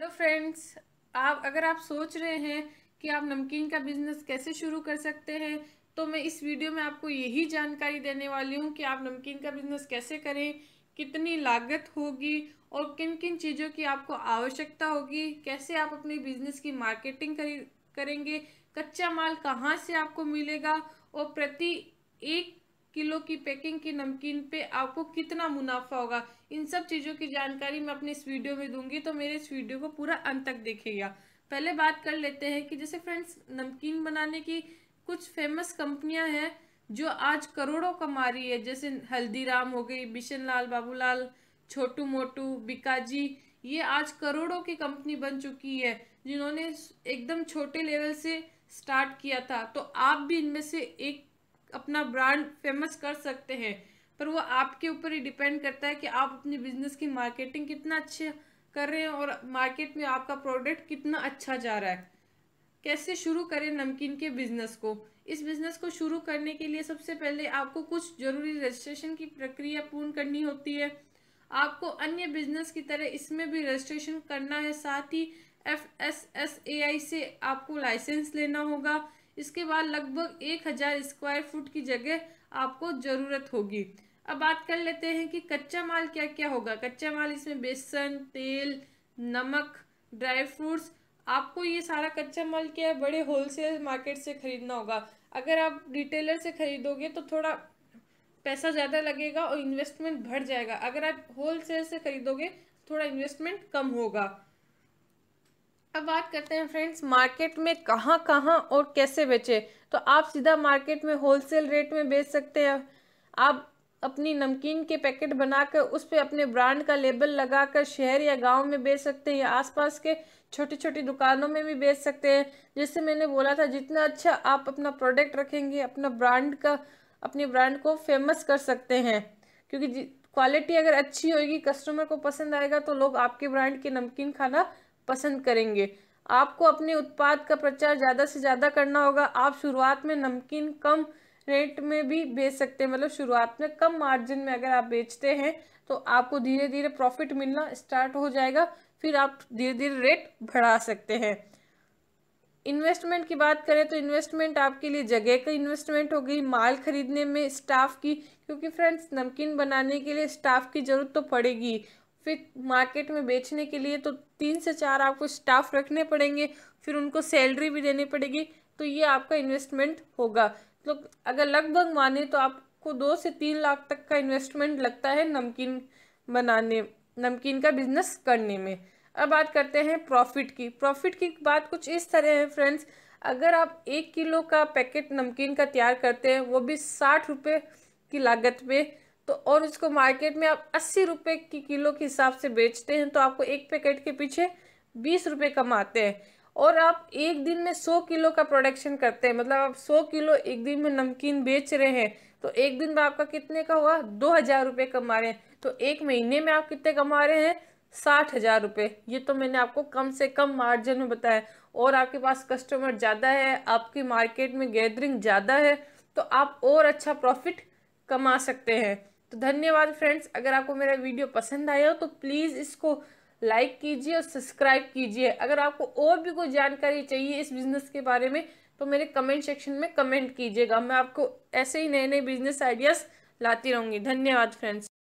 hello friends आप अगर आप सोच रहे हैं कि आप नमकीन का बिज़नेस कैसे शुरू कर सकते हैं तो मैं इस वीडियो में आपको यही जानकारी देने वाली हूँ कि आप नमकीन का बिज़नेस कैसे करें कितनी लागत होगी और किन किन चीज़ों की आपको आवश्यकता होगी कैसे आप अपने बिज़नेस की मार्केटिंग करेंगे कच्चा माल कहाँ से आपको मिलेगा और प्रति एक चीज़ों की पैकिंग की नमकीन पे आपको कितना मुनाफा होगा इन सब चीज़ों की जानकारी मैं अपने इस वीडियो में दूंगी तो मेरे इस वीडियो को पूरा अंत तक देखेगा पहले बात कर लेते हैं कि जैसे फ्रेंड्स नमकीन बनाने की कुछ फेमस कंपनियां हैं जो आज करोड़ों कमा रही है जैसे हल्दीराम हो गई बिशन लाल बाबूलाल छोटू मोटू बिकाजी ये आज करोड़ों की कंपनी बन चुकी है जिन्होंने एकदम छोटे लेवल से स्टार्ट किया था तो आप भी इनमें से एक अपना ब्रांड फेमस कर सकते हैं पर वो आपके ऊपर ही डिपेंड करता है कि आप अपने बिजनेस की मार्केटिंग कितना अच्छे कर रहे हैं और मार्केट में आपका प्रोडक्ट कितना अच्छा जा रहा है कैसे शुरू करें नमकीन के बिजनेस को इस बिजनेस को शुरू करने के लिए सबसे पहले आपको कुछ जरूरी रजिस्ट्रेशन की प्रक्रिया पूर्ण करनी होती है आपको अन्य बिजनेस की तरह इसमें भी रजिस्ट्रेशन करना है साथ ही F S S A I से आपको लाइसेंस लेना होगा इसके बाद लगभग एक हज़ार स्क्वायर फुट की जगह आपको ज़रूरत होगी अब बात कर लेते हैं कि कच्चा माल क्या क्या होगा कच्चा माल इसमें बेसन तेल नमक ड्राई फ्रूट्स आपको ये सारा कच्चा माल क्या है बड़े होलसेल मार्केट से ख़रीदना होगा अगर आप रिटेलर से ख़रीदोगे तो थोड़ा पैसा ज़्यादा लगेगा और इन्वेस्टमेंट बढ़ जाएगा अगर आप होलसेल से ख़रीदोगे थोड़ा इन्वेस्टमेंट कम होगा अब बात करते हैं फ्रेंड्स मार्केट में कहाँ कहाँ और कैसे बेचे तो आप सीधा मार्केट में होलसेल रेट में बेच सकते हैं आप अपनी नमकीन के पैकेट बनाकर उस पर अपने ब्रांड का लेबल लगाकर शहर या गांव में बेच सकते हैं या आसपास के छोटी छोटी दुकानों में भी बेच सकते हैं जैसे मैंने बोला था जितना अच्छा आप अपना प्रोडक्ट रखेंगे अपना ब्रांड का अपने ब्रांड को फेमस कर सकते हैं क्योंकि क्वालिटी अगर अच्छी होगी कस्टमर को पसंद आएगा तो लोग आपके ब्रांड के नमकीन खाना पसंद करेंगे आपको अपने उत्पाद का प्रचार ज़्यादा से ज़्यादा करना होगा आप शुरुआत में नमकीन कम रेट में भी बेच सकते हैं मतलब शुरुआत में कम मार्जिन में अगर आप बेचते हैं तो आपको धीरे धीरे प्रॉफिट मिलना स्टार्ट हो जाएगा फिर आप धीरे धीरे रेट बढ़ा सकते हैं इन्वेस्टमेंट की बात करें तो इन्वेस्टमेंट आपके लिए जगह का इन्वेस्टमेंट हो गई माल खरीदने में स्टाफ की क्योंकि फ्रेंड्स नमकीन बनाने के लिए स्टाफ की ज़रूरत तो पड़ेगी फिर मार्केट में बेचने के लिए तो तीन से चार आपको स्टाफ रखने पड़ेंगे फिर उनको सैलरी भी देनी पड़ेगी तो ये आपका इन्वेस्टमेंट होगा तो अगर लगभग माने तो आपको दो से तीन लाख तक का इन्वेस्टमेंट लगता है नमकीन बनाने नमकीन का बिजनेस करने में अब बात करते हैं प्रॉफिट की प्रॉफिट की बात कुछ इस तरह है फ्रेंड्स अगर आप एक किलो का पैकेट नमकीन का तैयार करते हैं वो भी साठ रुपये की लागत पे तो और उसको मार्केट में आप अस्सी रुपये की किलो के हिसाब से बेचते हैं तो आपको एक पैकेट के पीछे बीस रुपये कमाते हैं और आप एक दिन में सौ किलो का प्रोडक्शन करते हैं मतलब आप सौ किलो एक दिन में नमकीन बेच रहे हैं तो एक दिन में आपका कितने का हुआ दो हज़ार रुपये कमा रहे हैं तो एक महीने में आप कितने कमा रहे हैं साठ हज़ार रुपये ये तो मैंने आपको कम से कम मार्जिन में बताया और आपके पास कस्टमर ज़्यादा है आपकी मार्केट में गैदरिंग ज़्यादा है तो आप और अच्छा प्रॉफिट कमा सकते हैं तो धन्यवाद फ्रेंड्स अगर आपको मेरा वीडियो पसंद आया हो तो प्लीज़ इसको लाइक कीजिए और सब्सक्राइब कीजिए अगर आपको और भी कोई जानकारी चाहिए इस बिज़नेस के बारे में तो मेरे कमेंट सेक्शन में कमेंट कीजिएगा मैं आपको ऐसे ही नए नए बिजनेस आइडियाज़ लाती रहूँगी धन्यवाद फ्रेंड्स